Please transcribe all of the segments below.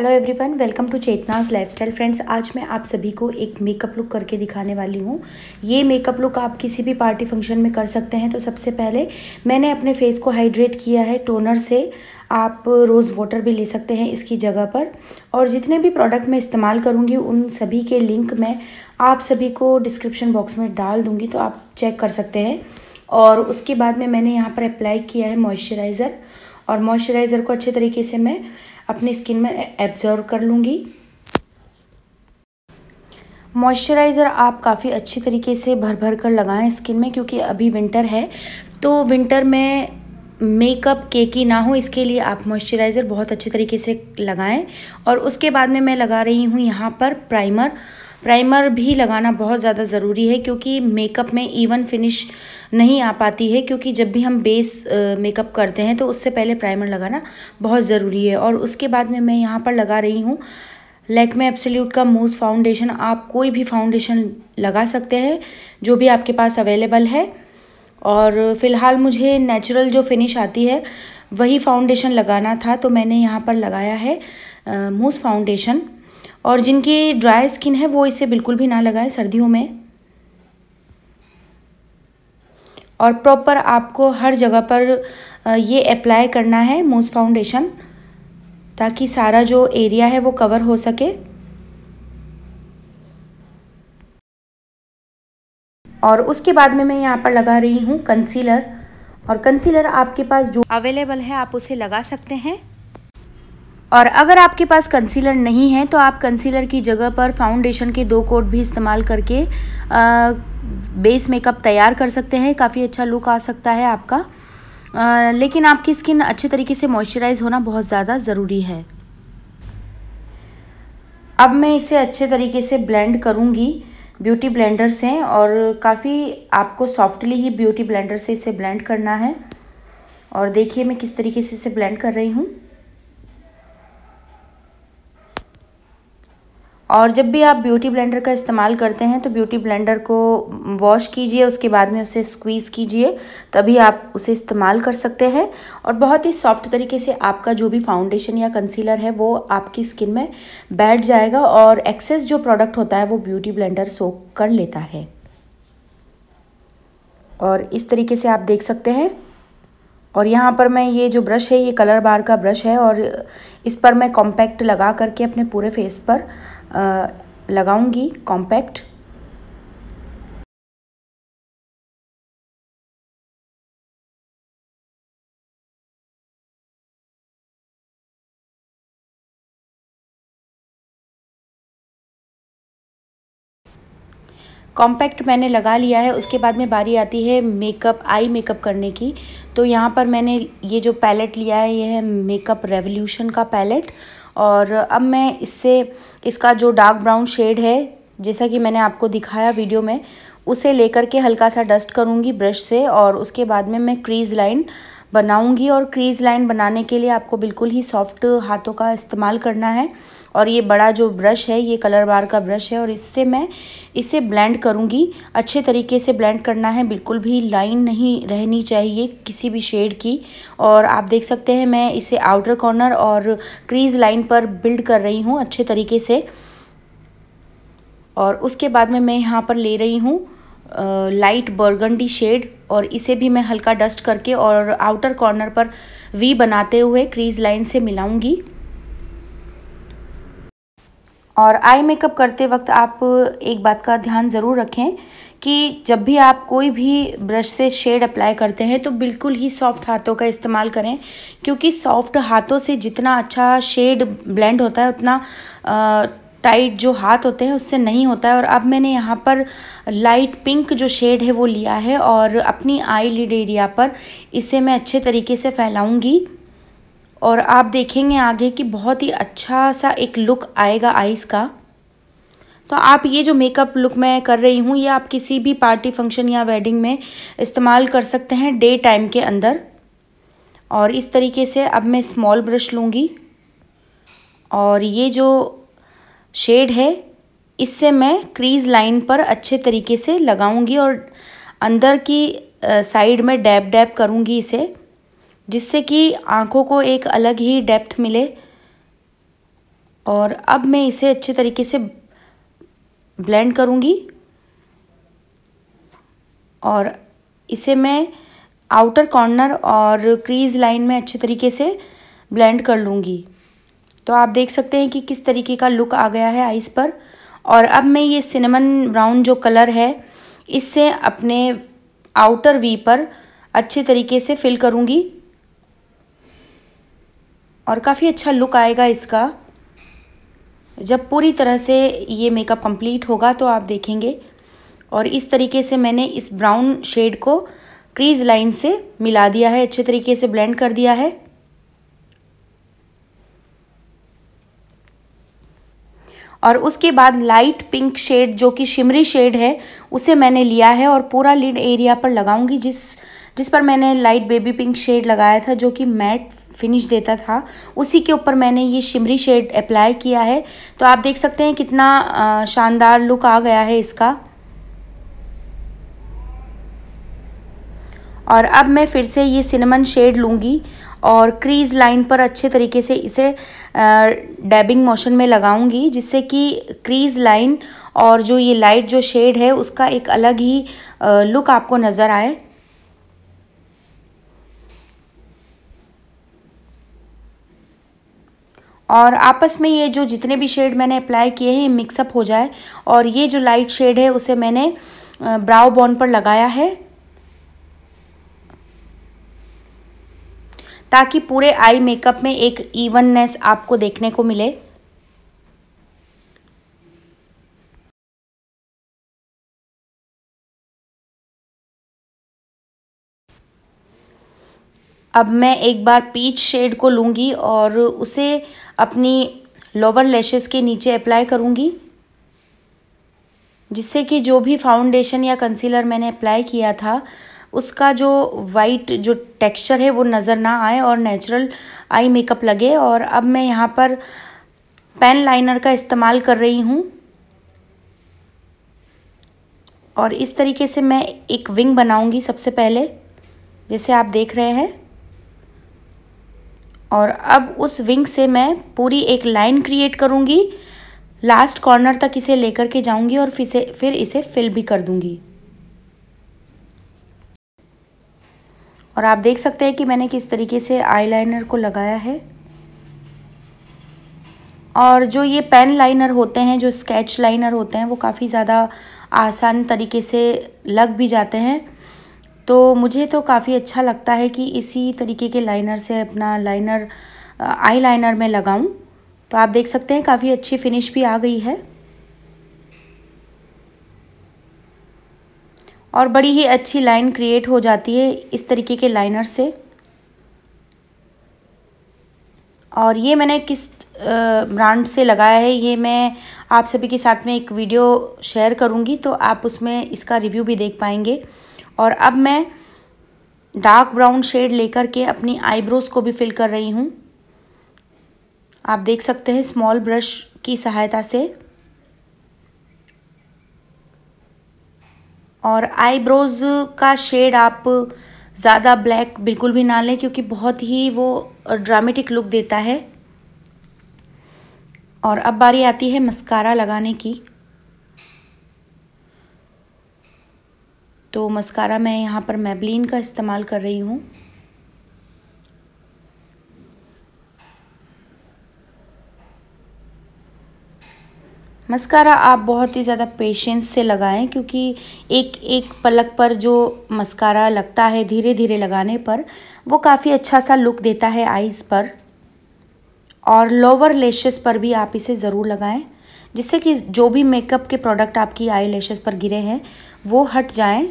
hello everyone welcome to Chetna's lifestyle friends आज मैं आप सभी को एक मेकअप लुक करके दिखाने वाली हूँ ये मेकअप लुक आप किसी भी पार्टी फंक्शन में कर सकते हैं तो सबसे पहले मैंने अपने फेस को हाइड्रेट किया है टोनर से आप रोज़ वाटर भी ले सकते हैं इसकी जगह पर और जितने भी प्रोडक्ट मैं इस्तेमाल करूँगी उन सभी के लिंक मैं आप सभी को डिस्क्रिप्शन बॉक्स में डाल दूँगी तो आप चेक कर सकते हैं और उसके बाद में मैंने यहाँ पर अप्लाई किया है मॉइस्चराइज़र और मॉइस्चराइज़र को अच्छे तरीके से मैं अपनी स्किन में एब्जॉर्व कर लूँगी मॉइस्चराइज़र आप काफ़ी अच्छी तरीके से भर भर कर लगाएं स्किन में क्योंकि अभी विंटर है तो विंटर में मेकअप केकी ना हो इसके लिए आप मॉइस्चराइज़र बहुत अच्छे तरीके से लगाएं और उसके बाद में मैं लगा रही हूँ यहाँ पर प्राइमर प्राइमर भी लगाना बहुत ज़्यादा ज़रूरी है क्योंकि मेकअप में इवन फिनिश नहीं आ पाती है क्योंकि जब भी हम बेस मेकअप करते हैं तो उससे पहले प्राइमर लगाना बहुत ज़रूरी है और उसके बाद में मैं यहाँ पर लगा रही हूँ में एब्सोल्यूट का मूज फाउंडेशन आप कोई भी फाउंडेशन लगा सकते हैं जो भी आपके पास अवेलेबल है और फ़िलहाल मुझे नेचुरल जो फिनिश आती है वही फाउंडेशन लगाना था तो मैंने यहाँ पर लगाया है मूज फाउंडेशन और जिनकी ड्राई स्किन है वो इसे बिल्कुल भी ना लगाएं सर्दियों में और प्रॉपर आपको हर जगह पर ये अप्लाई करना है मूस फाउंडेशन ताकि सारा जो एरिया है वो कवर हो सके और उसके बाद में मैं यहाँ पर लगा रही हूँ कंसीलर और कंसीलर आपके पास जो अवेलेबल है आप उसे लगा सकते हैं और अगर आपके पास कंसीलर नहीं है तो आप कंसीलर की जगह पर फाउंडेशन के दो कोट भी इस्तेमाल करके आ, बेस मेकअप तैयार कर सकते हैं काफ़ी अच्छा लुक आ सकता है आपका आ, लेकिन आपकी स्किन अच्छे तरीके से मॉइस्चराइज होना बहुत ज़्यादा ज़रूरी है अब मैं इसे अच्छे तरीके से ब्लेंड करूँगी ब्यूटी ब्लेंडर से और काफ़ी आपको सॉफ्टली ही ब्यूटी ब्लेंडर से इसे ब्लेंड करना है और देखिए मैं किस तरीके से इसे ब्लेंड कर रही हूँ और जब भी आप ब्यूटी ब्लेंडर का इस्तेमाल करते हैं तो ब्यूटी ब्लेंडर को वॉश कीजिए उसके बाद में उसे स्क्वीज़ कीजिए तभी आप उसे इस्तेमाल कर सकते हैं और बहुत ही सॉफ्ट तरीके से आपका जो भी फाउंडेशन या कंसीलर है वो आपकी स्किन में बैठ जाएगा और एक्सेस जो प्रोडक्ट होता है वो ब्यूटी ब्लेंडर सो कर लेता है और इस तरीके से आप देख सकते हैं और यहाँ पर मैं ये जो ब्रश है ये कलर बार का ब्रश है और इस पर मैं कॉम्पैक्ट लगा करके अपने पूरे फेस पर लगाऊंगी कॉम्पैक्ट कॉम्पैक्ट मैंने लगा लिया है उसके बाद में बारी आती है मेकअप आई मेकअप करने की तो यहाँ पर मैंने ये जो पैलेट लिया है ये है मेकअप रेवोल्यूशन का पैलेट और अब मैं इससे इसका जो डार्क ब्राउन शेड है जैसा कि मैंने आपको दिखाया वीडियो में उसे लेकर के हल्का सा डस्ट करूँगी ब्रश से और उसके बाद में मैं क्रीज़ लाइन बनाऊंगी और क्रीज़ लाइन बनाने के लिए आपको बिल्कुल ही सॉफ्ट हाथों का इस्तेमाल करना है और ये बड़ा जो ब्रश है ये कलर बार का ब्रश है और इससे मैं इसे ब्लेंड करूँगी अच्छे तरीके से ब्लेंड करना है बिल्कुल भी लाइन नहीं रहनी चाहिए किसी भी शेड की और आप देख सकते हैं मैं इसे आउटर कॉर्नर और क्रीज़ लाइन पर बिल्ड कर रही हूँ अच्छे तरीके से और उसके बाद में मैं यहाँ पर ले रही हूँ लाइट बर्गंडी शेड और इसे भी मैं हल्का डस्ट करके और आउटर कॉर्नर पर वी बनाते हुए क्रीज लाइन से मिलाऊंगी और आई मेकअप करते वक्त आप एक बात का ध्यान ज़रूर रखें कि जब भी आप कोई भी ब्रश से शेड अप्लाई करते हैं तो बिल्कुल ही सॉफ्ट हाथों का इस्तेमाल करें क्योंकि सॉफ्ट हाथों से जितना अच्छा शेड ब्लेंड होता है उतना आ, टाइट जो हाथ होते हैं उससे नहीं होता है और अब मैंने यहाँ पर लाइट पिंक जो शेड है वो लिया है और अपनी आई लिड एरिया पर इसे मैं अच्छे तरीके से फैलाऊँगी और आप देखेंगे आगे कि बहुत ही अच्छा सा एक लुक आएगा आइज़ का तो आप ये जो मेकअप लुक मैं कर रही हूँ ये आप किसी भी पार्टी फंक्शन या वेडिंग में इस्तेमाल कर सकते हैं डे टाइम के अंदर और इस तरीके से अब मैं स्मॉल ब्रश लूँगी और ये जो शेड है इससे मैं क्रीज लाइन पर अच्छे तरीके से लगाऊंगी और अंदर की साइड में डैब डैब करूंगी इसे जिससे कि आँखों को एक अलग ही डेप्थ मिले और अब मैं इसे अच्छे तरीके से ब्लेंड करूँगी और इसे मैं आउटर कॉर्नर और क्रीज लाइन में अच्छे तरीके से ब्लेंड कर लूँगी तो आप देख सकते हैं कि किस तरीके का लुक आ गया है आइस पर और अब मैं ये सिनेमन ब्राउन जो कलर है इससे अपने आउटर वी पर अच्छे तरीके से फिल करूँगी और काफ़ी अच्छा लुक आएगा इसका जब पूरी तरह से ये मेकअप कंप्लीट होगा तो आप देखेंगे और इस तरीके से मैंने इस ब्राउन शेड को क्रीज लाइन से मिला दिया है अच्छे तरीके से ब्लेंड कर दिया है और उसके बाद लाइट पिंक शेड जो कि शिमरी शेड है उसे मैंने लिया है और पूरा लिड एरिया पर लगाऊंगी जिस जिस पर मैंने लाइट बेबी पिंक शेड लगाया था जो कि मैट फिनिश देता था उसी के ऊपर मैंने ये शिमरी शेड अप्लाई किया है तो आप देख सकते हैं कितना शानदार लुक आ गया है इसका और अब मैं फिर से ये सिनेमन शेड लूँगी और क्रीज लाइन पर अच्छे तरीके से इसे डैबिंग मोशन में लगाऊंगी जिससे कि क्रीज लाइन और जो ये लाइट जो शेड है उसका एक अलग ही लुक आपको नज़र आए और आपस में ये जो जितने भी शेड मैंने अप्लाई किए हैं ये मिक्सअप हो जाए और ये जो लाइट शेड है उसे मैंने ब्राउ बॉन पर लगाया है ताकि पूरे आई मेकअप में एक इवननेस आपको देखने को मिले अब मैं एक बार पीच शेड को लूँगी और उसे अपनी लोअर लैशेस के नीचे अप्लाई करूँगी जिससे कि जो भी फाउंडेशन या कंसीलर मैंने अप्लाई किया था उसका जो वाइट जो टेक्सचर है वो नज़र ना आए और नेचुरल आई मेकअप लगे और अब मैं यहाँ पर पेन लाइनर का इस्तेमाल कर रही हूँ और इस तरीके से मैं एक विंग बनाऊँगी सबसे पहले जैसे आप देख रहे हैं और अब उस विंग से मैं पूरी एक लाइन क्रिएट करूँगी लास्ट कॉर्नर तक इसे लेकर के जाऊंगी और फिर से फिर इसे फिल भी कर दूंगी और आप देख सकते हैं कि मैंने किस तरीके से आईलाइनर को लगाया है और जो ये पेन लाइनर होते हैं जो स्केच लाइनर होते हैं वो काफ़ी ज़्यादा आसान तरीके से लग भी जाते हैं तो मुझे तो काफ़ी अच्छा लगता है कि इसी तरीके के लाइनर से अपना लाइनर आई लाइनर में लगाऊं तो आप देख सकते हैं काफ़ी अच्छी फिनिश भी आ गई है और बड़ी ही अच्छी लाइन क्रिएट हो जाती है इस तरीके के लाइनर से और ये मैंने किस ब्रांड से लगाया है ये मैं आप सभी के साथ में एक वीडियो शेयर करूँगी तो आप उसमें इसका रिव्यू भी देख पाएंगे और अब मैं डार्क ब्राउन शेड लेकर के अपनी आईब्रोज़ को भी फिल कर रही हूँ आप देख सकते हैं स्मॉल ब्रश की सहायता से और आईब्रोज़ का शेड आप ज़्यादा ब्लैक बिल्कुल भी ना लें क्योंकि बहुत ही वो ड्रामेटिक लुक देता है और अब बारी आती है मस्कारा लगाने की तो मस्कारा मैं यहाँ पर मेबलिन का इस्तेमाल कर रही हूँ मस्कारा आप बहुत ही ज़्यादा पेशेंस से लगाएं क्योंकि एक एक पलक पर जो मस्कारा लगता है धीरे धीरे लगाने पर वो काफ़ी अच्छा सा लुक देता है आईज पर और लोअर लेशेस पर भी आप इसे ज़रूर लगाएं जिससे कि जो भी मेकअप के प्रोडक्ट आपकी आई लेशेस पर गिरे हैं वो हट जाएं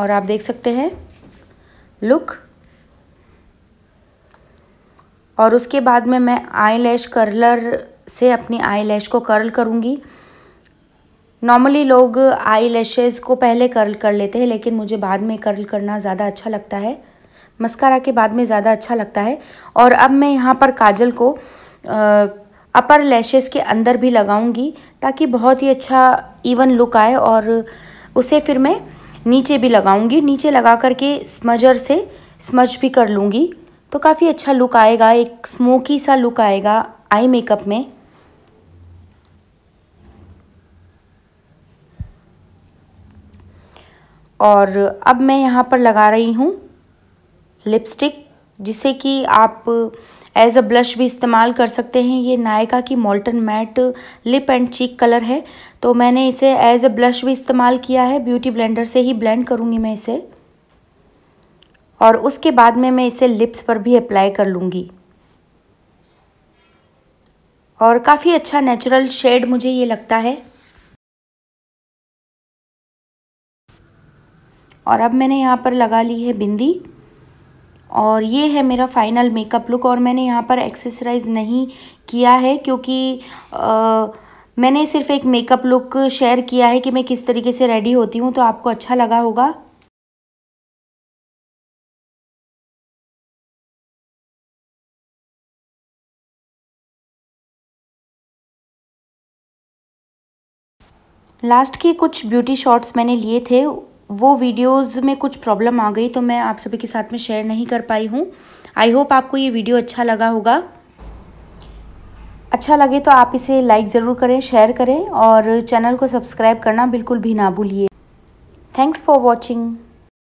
और आप देख सकते हैं लुक और उसके बाद में मैं आई लैश कर्लर से अपनी आई लैश को कर्ल करूँगी नॉर्मली लोग आई लैशेज़ को पहले कर्ल कर लेते हैं लेकिन मुझे बाद में कर्ल करना ज़्यादा अच्छा लगता है मस्कारा के बाद में ज़्यादा अच्छा लगता है और अब मैं यहाँ पर काजल को अपर लैशेस के अंदर भी लगाऊंगी ताकि बहुत ही अच्छा इवन लुक आए और उसे फिर मैं नीचे भी लगाऊंगी नीचे लगा करके स्मजर से स्मज भी कर लूँगी तो काफ़ी अच्छा लुक आएगा एक स्मोकी सा लुक आएगा आई मेकअप में और अब मैं यहाँ पर लगा रही हूँ लिपस्टिक जिसे कि आप एज अ ब्लश भी इस्तेमाल कर सकते हैं ये नायका की molten matte lip and cheek colour है तो मैंने इसे एज अ ब्लश भी इस्तेमाल किया है ब्यूटी ब्लेंडर से ही ब्लेंड करूँगी मैं इसे और उसके बाद में मैं इसे लिप्स पर भी अप्लाई कर लूँगी और काफ़ी अच्छा नेचुरल शेड मुझे ये लगता है और अब मैंने यहाँ पर लगा ली है बिंदी और ये है मेरा फाइनल मेकअप लुक और मैंने यहाँ पर एक्सेसराइज नहीं किया है क्योंकि आ, मैंने सिर्फ़ एक मेकअप लुक शेयर किया है कि मैं किस तरीके से रेडी होती हूँ तो आपको अच्छा लगा होगा लास्ट के कुछ ब्यूटी शॉट्स मैंने लिए थे वो वीडियोस में कुछ प्रॉब्लम आ गई तो मैं आप सभी के साथ में शेयर नहीं कर पाई हूँ आई होप आपको ये वीडियो अच्छा लगा होगा अच्छा लगे तो आप इसे लाइक ज़रूर करें शेयर करें और चैनल को सब्सक्राइब करना बिल्कुल भी ना भूलिए थैंक्स फॉर वॉचिंग